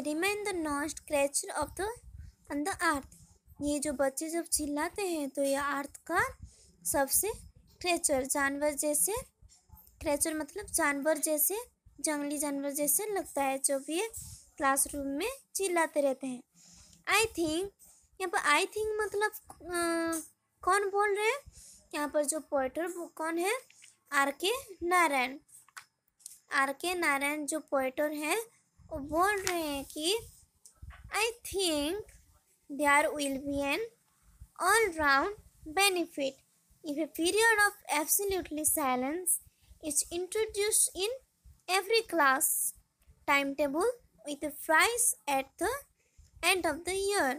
They remain the noblest creature of the on the earth ये जो बच्चे जब चिल्लाते हैं तो ये अर्थ का सबसे क्रेचर जानवर जैसे क्रेचर मतलब जानवर जैसे जंगली जानवर जैसे लगता है जो भी क्लासरूम में चिल्लाते रहते हैं आई थिंक यहाँ पर आई थिंक मतलब आ, अं, कौन बोल रहे हैं यहाँ पर जो पोइटर वो कौन है आर के नारायण आर के नारायण जो पोइटर हैं वो बोल रहे हैं कि I think there will be an all round benefit if a period of absolutely silence is introduced in every class timetable with a prize at the end of the year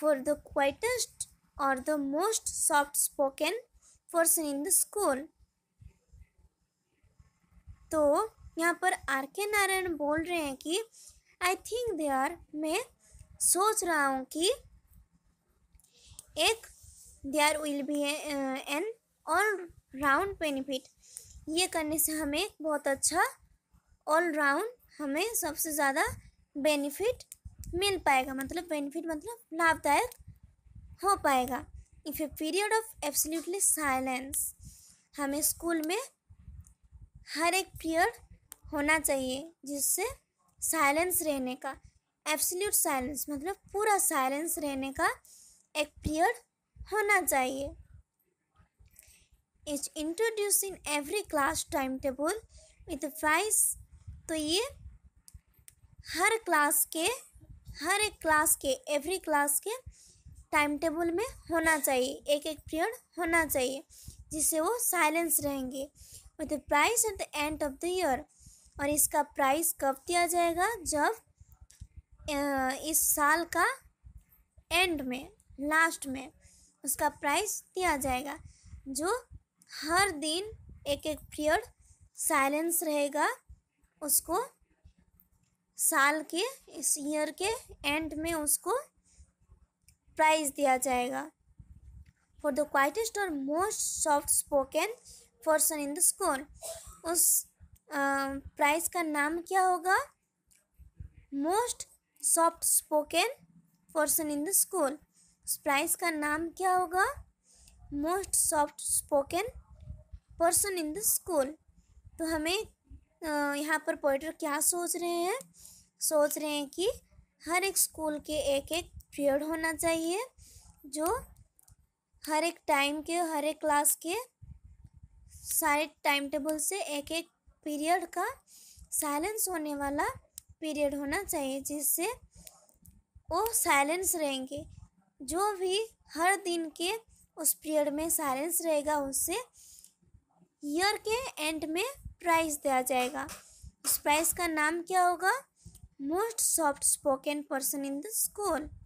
for the quietest or the most soft spoken person in the school. So, यहाँ पर are के नारायण बोल रहे हैं कि I think they are मैं सोच रहा हूँ कि एक they are will be an all round benefit ये करने से हमें बहुत अच्छा ऑल राउंड हमें सबसे ज़्यादा बेनिफिट मिल पाएगा मतलब बेनिफिट मतलब लाभदायक हो पाएगा if a period of absolutely silence हमें स्कूल में हर एक पीरियड होना चाहिए जिससे साइलेंस रहने का एब्सोल्यूट साइलेंस मतलब पूरा साइलेंस रहने का एक पीरियड होना चाहिए is introduce in every class time table with price तो ये हर क्लास के हर एक क्लास के एवरी क्लास के टाइम टेबल में होना चाहिए एक एक पीरियड होना चाहिए जिससे वो साइलेंस रहेंगे with price at the end of the year और इसका प्राइस कब दिया जाएगा जब इस साल का एंड में लास्ट में उसका प्राइस दिया जाएगा जो हर दिन एक एक पीरियड साइलेंस रहेगा उसको साल के इस ईयर के एंड में उसको प्राइज दिया जाएगा फॉर द क्वाइटेस्ट और most soft spoken person in the school उस प्राइज का नाम क्या होगा most soft spoken person in the school prize का नाम क्या होगा most soft spoken person in the school तो हमें यहाँ पर पोइटर क्या सोच रहे हैं सोच रहे हैं कि हर एक स्कूल के एक एक पीरियड होना चाहिए जो हर एक टाइम के हर एक क्लास के सारे टाइम टेबल से एक एक पीरियड का साइलेंस होने वाला पीरियड होना चाहिए जिससे वो साइलेंस रहेंगे जो भी हर दिन के उस पीरियड में साइलेंस रहेगा उससे ईयर के एंड में प्राइज़ दिया जाएगा उस प्राइज़ का नाम क्या होगा most soft spoken person in the school